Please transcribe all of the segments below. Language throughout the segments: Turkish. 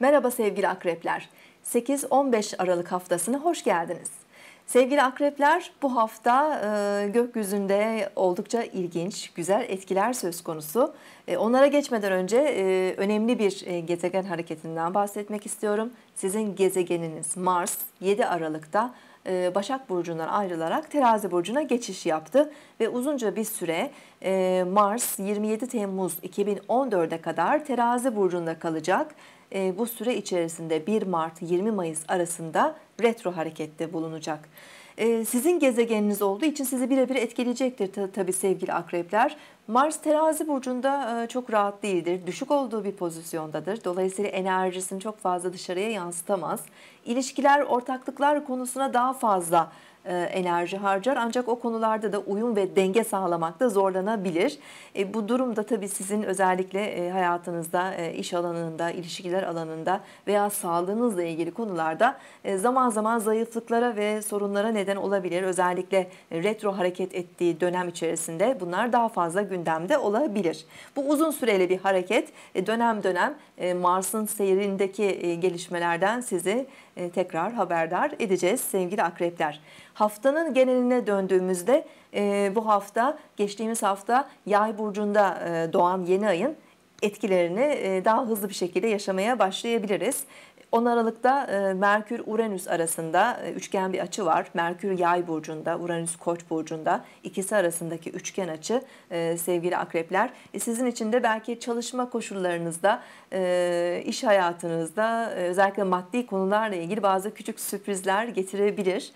Merhaba sevgili akrepler. 8-15 Aralık haftasına hoş geldiniz. Sevgili akrepler bu hafta e, gökyüzünde oldukça ilginç, güzel etkiler söz konusu. E, onlara geçmeden önce e, önemli bir e, gezegen hareketinden bahsetmek istiyorum. Sizin gezegeniniz Mars 7 Aralık'ta e, Başak Burcu'ndan ayrılarak Terazi Burcu'na geçiş yaptı. Ve uzunca bir süre e, Mars 27 Temmuz 2014'e kadar Terazi Burcu'nda kalacak e, bu süre içerisinde 1 Mart 20 Mayıs arasında retro harekette bulunacak. Ee, sizin gezegeniniz olduğu için sizi birebir etkileyecektir tabii sevgili akrepler. Mars terazi burcunda e, çok rahat değildir. Düşük olduğu bir pozisyondadır. Dolayısıyla enerjisini çok fazla dışarıya yansıtamaz. İlişkiler, ortaklıklar konusuna daha fazla e, enerji harcar ancak o konularda da uyum ve denge sağlamakta zorlanabilir. E, bu durumda tabii sizin özellikle e, hayatınızda, iş alanında, ilişkiler alanında veya sağlığınızla ilgili konularda zaman zaman zayıflıklara ve sorunlara neden olabilir. Özellikle retro hareket ettiği dönem içerisinde bunlar daha fazla gün gündemde olabilir. Bu uzun süreli bir hareket. E, dönem dönem e, Mars'ın seyrindeki e, gelişmelerden sizi tekrar haberdar edeceğiz sevgili akrepler. Haftanın geneline döndüğümüzde bu hafta geçtiğimiz hafta yay burcunda doğan yeni ayın etkilerini daha hızlı bir şekilde yaşamaya başlayabiliriz. 10 Aralık'ta e, Merkür-Uranüs arasında e, üçgen bir açı var. Merkür yay burcunda, Uranüs koç burcunda. ikisi arasındaki üçgen açı e, sevgili akrepler. Sizin için de belki çalışma koşullarınızda, iş hayatınızda özellikle maddi konularla ilgili bazı küçük sürprizler getirebilir.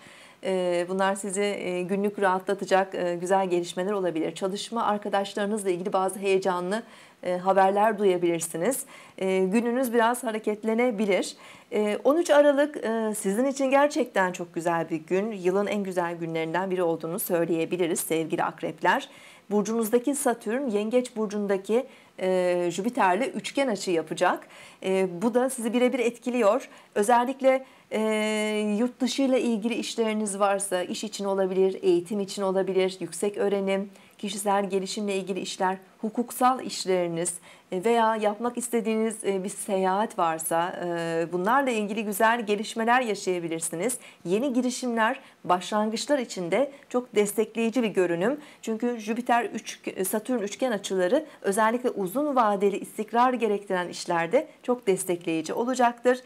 Bunlar sizi günlük rahatlatacak güzel gelişmeler olabilir. Çalışma arkadaşlarınızla ilgili bazı heyecanlı e, haberler duyabilirsiniz. E, gününüz biraz hareketlenebilir. E, 13 Aralık e, sizin için gerçekten çok güzel bir gün. Yılın en güzel günlerinden biri olduğunu söyleyebiliriz sevgili akrepler. Burcunuzdaki Satürn, Yengeç Burcu'ndaki e, Jüpiter'le üçgen açı yapacak. E, bu da sizi birebir etkiliyor. Özellikle e, yurt dışı ile ilgili işleriniz varsa iş için olabilir, eğitim için olabilir, yüksek öğrenim, kişisel gelişimle ilgili işler hukuksal işleriniz e, veya yapmak istediğiniz e, bir seyahat varsa e, bunlarla ilgili güzel gelişmeler yaşayabilirsiniz. Yeni girişimler başlangıçlar için de çok destekleyici bir görünüm. Çünkü Jüpiter 3 Satürn üçgen açıları özellikle uzun vadeli istikrar gerektiren işlerde çok destekleyici olacaktır.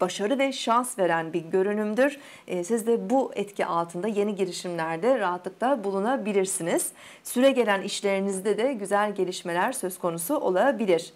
Başarı ve şans veren bir görünümdür. Siz de bu etki altında yeni girişimlerde rahatlıkla bulunabilirsiniz. Süre gelen işlerin haberlerinizde de güzel gelişmeler söz konusu olabilir.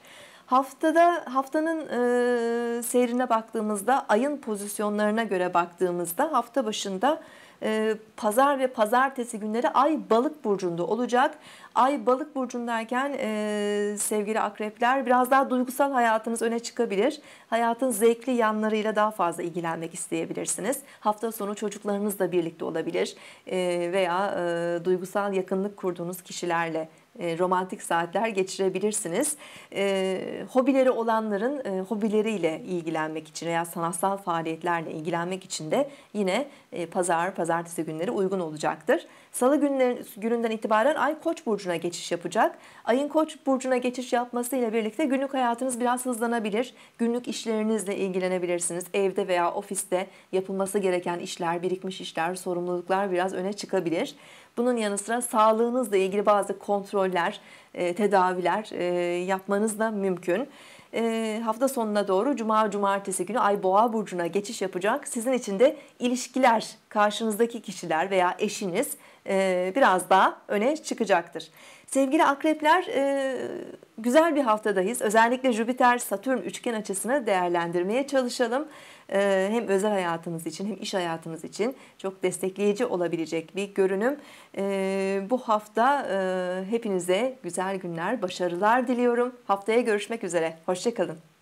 Haftada haftanın e, seyrine baktığımızda ayın pozisyonlarına göre baktığımızda hafta başında ee, pazar ve pazartesi günleri Ay balık burcunda olacak. Ay balık burcundayken e, sevgili akrepler biraz daha duygusal hayatınız öne çıkabilir. Hayatın zevkli yanlarıyla daha fazla ilgilenmek isteyebilirsiniz. Hafta sonu çocuklarınızla birlikte olabilir e, veya e, duygusal yakınlık kurduğunuz kişilerle e, romantik saatler geçirebilirsiniz. E, hobileri olanların e, hobileriyle ilgilenmek için veya sanatsal faaliyetlerle ilgilenmek için de yine e, pazar, pazartesi günleri uygun olacaktır. Salı günlerin, gününden itibaren Ay Koç burcuna geçiş yapacak. Ayın Koç burcuna geçiş yapmasıyla birlikte günlük hayatınız biraz hızlanabilir. Günlük işlerinizle ilgilenebilirsiniz. Evde veya ofiste yapılması gereken işler, birikmiş işler, sorumluluklar biraz öne çıkabilir. Bunun yanı sıra sağlığınızla ilgili bazı kontroller, e, tedaviler e, yapmanız da mümkün e, hafta sonuna doğru cuma cumartesi günü ay boğa burcuna geçiş yapacak. Sizin için de ilişkiler, karşınızdaki kişiler veya eşiniz e, biraz daha öne çıkacaktır. Sevgili akrepler e, güzel bir haftadayız. Özellikle Jüpiter-Satürn üçgen açısını değerlendirmeye çalışalım. E, hem özel hayatımız için hem iş hayatımız için çok destekleyici olabilecek bir görünüm. bu hafta hepinize güzel günler, başarılar diliyorum. Haftaya görüşmek üzere. Hoşçakalın.